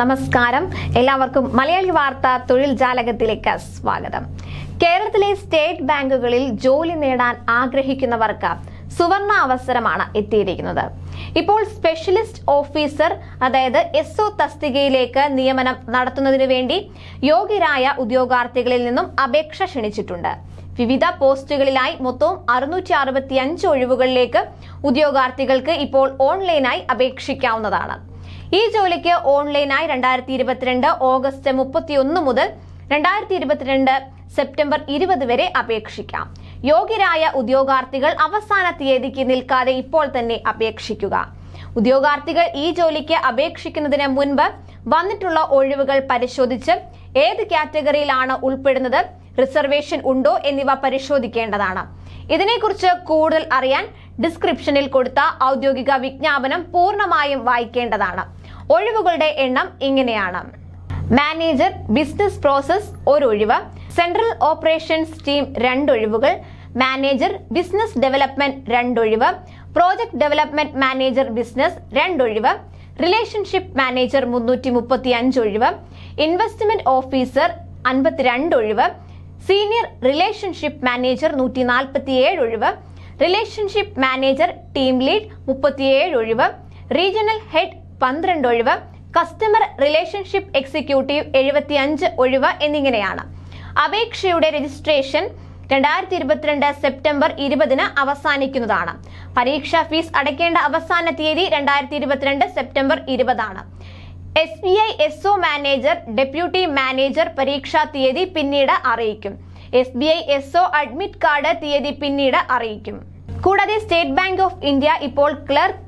നമസ്കാരം എല്ലാവർക്കും മലയാളി വാർത്ത തൊഴിൽ ജാലകത്തിലേക്ക് സ്വാഗതം കേരളത്തിലെ സ്റ്റേറ്റ് ബാങ്കുകളിൽ ജോലി നേടാൻ ആഗ്രഹിക്കുന്നവർക്ക് സുവർണ അവസരമാണ് എത്തിയിരിക്കുന്നത് ഇപ്പോൾ സ്പെഷ്യലിസ്റ്റ് ഓഫീസർ അതായത് എസ് ഒ തസ്തികയിലേക്ക് നിയമനം നടത്തുന്നതിന് വേണ്ടി യോഗ്യരായ ഉദ്യോഗാർത്ഥികളിൽ നിന്നും അപേക്ഷ ക്ഷണിച്ചിട്ടുണ്ട് വിവിധ പോസ്റ്റുകളിലായി മൊത്തം അറുന്നൂറ്റി അറുപത്തി അഞ്ച് ഒഴിവുകളിലേക്ക് ഉദ്യോഗാർത്ഥികൾക്ക് ഇപ്പോൾ ഓൺലൈനായി അപേക്ഷിക്കാവുന്നതാണ് ഈ ജോലിക്ക് ഓൺലൈനായി രണ്ടായിരത്തി ഇരുപത്തിരണ്ട് ഓഗസ്റ്റ് മുപ്പത്തിയൊന്ന് മുതൽ രണ്ടായിരത്തി ഇരുപത്തിരണ്ട് സെപ്റ്റംബർ ഇരുപത് വരെ അപേക്ഷിക്കാം യോഗ്യരായ ഉദ്യോഗാർത്ഥികൾ അവസാന തീയതിക്ക് നിൽക്കാതെ ഇപ്പോൾ തന്നെ അപേക്ഷിക്കുക ഉദ്യോഗാർത്ഥികൾ ഈ ജോലിക്ക് അപേക്ഷിക്കുന്നതിന് മുൻപ് വന്നിട്ടുള്ള ഒഴിവുകൾ പരിശോധിച്ച് ഏത് കാറ്റഗറിയിലാണ് ഉൾപ്പെടുന്നത് റിസർവേഷൻ ഉണ്ടോ എന്നിവ പരിശോധിക്കേണ്ടതാണ് ഇതിനെക്കുറിച്ച് കൂടുതൽ അറിയാൻ ഡിസ്ക്രിപ്ഷനിൽ കൊടുത്ത ഔദ്യോഗിക വിജ്ഞാപനം പൂർണ്ണമായും വായിക്കേണ്ടതാണ് ഒഴിവുകളുടെ എണ്ണം ഇങ്ങനെയാണ് മാനേജർ ബിസിനസ് പ്രോസസ് ഒരു ഒഴിവ് സെൻട്രൽ ഓപ്പറേഷൻസ് ടീം രണ്ടൊഴിവുകൾ മാനേജർ ബിസിനസ് ഡെവലപ്മെന്റ് രണ്ടൊഴിവ് പ്രോജക്ട് ഡെവലപ്മെന്റ് മാനേജർ ബിസിനസ് രണ്ടൊഴിവ് റിലേഷൻഷിപ്പ് മാനേജർ മുന്നൂറ്റി മുപ്പത്തി അഞ്ച് ഒഴിവ് ഇൻവെസ്റ്റ്മെന്റ് ഓഫീസർ അൻപത്തിരണ്ട് ഒഴിവ് സീനിയർ റിലേഷൻഷിപ്പ് മാനേജർ നൂറ്റി നാൽപ്പത്തിയേഴ് ഒഴിവ് റിലേഷൻഷിപ്പ് മാനേജർ ടീം ലീഡ് മുപ്പത്തിയേഴ് ഒഴിവ് റീജിയണൽ ഹെഡ് പന്ത്രണ്ട് ഒഴിവ് കസ്റ്റമർ റിലേഷൻഷിപ്പ് എക്സിക്യൂട്ടീവ് എഴുപത്തിയഞ്ച് ഒഴിവ് എന്നിങ്ങനെയാണ് അപേക്ഷയുടെ രജിസ്ട്രേഷൻ രണ്ടായിരത്തി ഇരുപത്തിരണ്ട് സെപ്റ്റംബർ ഇരുപതിന് അവസാനിക്കുന്നതാണ് പരീക്ഷാ ഫീസ് അടയ്ക്കേണ്ട അവസാന തീയതി രണ്ടായിരത്തി ഇരുപത്തിരണ്ട് സെപ്റ്റംബർ ഇരുപതാണ് S B I S O manager deputy manager പരീക്ഷാ തീയതി പിന്നീട് അറിയിക്കും S B I S O admit card തീയതി പിന്നീട് അറിയിക്കും കൂടാതെ സ്റ്റേറ്റ് ബാങ്ക് ഓഫ് ഇന്ത്യ ഇപ്പോൾ ക്ലർക്ക്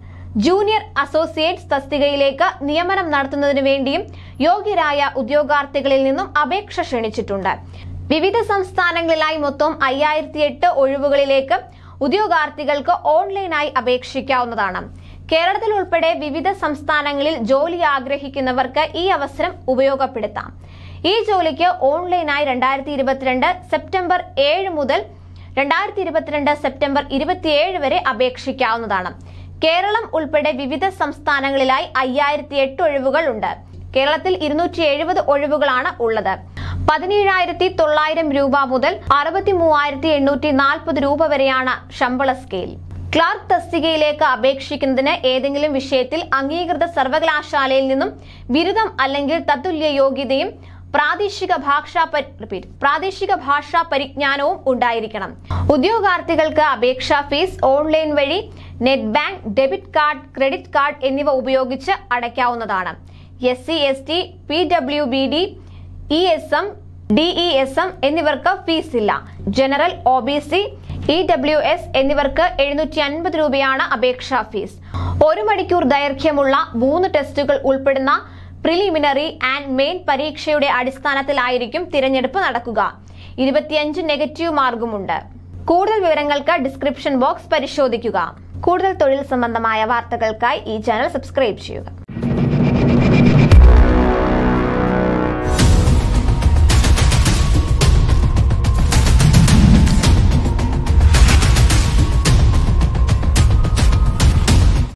ജൂനിയർ അസോസിയേറ്റ് തസ്തികയിലേക്ക് നിയമനം നടത്തുന്നതിനു വേണ്ടിയും യോഗ്യരായ ഉദ്യോഗാർത്ഥികളിൽ നിന്നും അപേക്ഷ ക്ഷണിച്ചിട്ടുണ്ട് വിവിധ സംസ്ഥാനങ്ങളിലായി മൊത്തം അയ്യായിരത്തി എട്ട് ഒഴിവുകളിലേക്ക് ഉദ്യോഗാർത്ഥികൾക്ക് ഓൺലൈനായി അപേക്ഷിക്കാവുന്നതാണ് കേരളത്തിൽ ഉൾപ്പെടെ വിവിധ സംസ്ഥാനങ്ങളിൽ ജോലി ആഗ്രഹിക്കുന്നവർക്ക് ഈ അവസരം ഉപയോഗപ്പെടുത്താം ഈ ജോലിക്ക് ഓൺലൈനായി രണ്ടായിരത്തി ഇരുപത്തിരണ്ട് സെപ്റ്റംബർ ഏഴ് മുതൽ രണ്ടായിരത്തി ഇരുപത്തിരണ്ട് സെപ്റ്റംബർ ഇരുപത്തിയേഴ് വരെ അപേക്ഷിക്കാവുന്നതാണ് കേരളം ഉൾപ്പെടെ വിവിധ സംസ്ഥാനങ്ങളിലായി അയ്യായിരത്തി എട്ട് ഒഴിവുകൾ ഉണ്ട് കേരളത്തിൽ ഇരുന്നൂറ്റി എഴുപത് ഒഴിവുകളാണ് ഉള്ളത് പതിനേഴായിരത്തി തൊള്ളായിരം രൂപ മുതൽ അറുപത്തി മൂവായിരത്തി എണ്ണൂറ്റി നാൽപ്പത് രൂപ വരെയാണ് ശമ്പള സ്കെയിൽ ക്ലാർക്ക് തസ്തികയിലേക്ക് അപേക്ഷിക്കുന്നതിന് ഏതെങ്കിലും വിഷയത്തിൽ അംഗീകൃത സർവകലാശാലയിൽ നിന്നും ബിരുദം അല്ലെങ്കിൽ തത്തുല്യ യോഗ്യതയും പ്രാദേശിക ഭാഷാ പ്രാദേശിക ഭാഷാ പരിജ്ഞാനവും ഉണ്ടായിരിക്കണം ഉദ്യോഗാർത്ഥികൾക്ക് അപേക്ഷാ ഫീസ് ഓൺലൈൻ വഴി net bank debit card credit card എന്നിവ ഉപയോഗിച്ച് അടയ്ക്കാവുന്നതാണ് S C S T P W B D E S M D E S M എന്നിവർക്ക് ഫീസ് ഇല്ല general O B C E W S എന്നിവർക്ക് എഴുന്നൂറ്റി അൻപത് രൂപയാണ് അപേക്ഷാ ഫീസ് ഒരു മണിക്കൂർ ദൈർഘ്യമുള്ള മൂന്ന് ടെസ്റ്റുകൾ ഉൾപ്പെടുന്ന പ്രിലിമിനറി ആൻഡ് മെയിൻ പരീക്ഷയുടെ അടിസ്ഥാനത്തിലായിരിക്കും തിരഞ്ഞെടുപ്പ് നടക്കുക ഇരുപത്തിയഞ്ച് നെഗറ്റീവ് മാർഗമുണ്ട് കൂടുതൽ വിവരങ്ങൾക്ക് ഡിസ്ക്രിപ്ഷൻ ബോക്സ് പരിശോധിക്കുക കൂടുതൽ തൊഴിൽ സംബന്ധമായ വാർത്തകൾക്കായി ഈ ചാനൽ സബ്സ്ക്രൈബ് ചെയ്യുക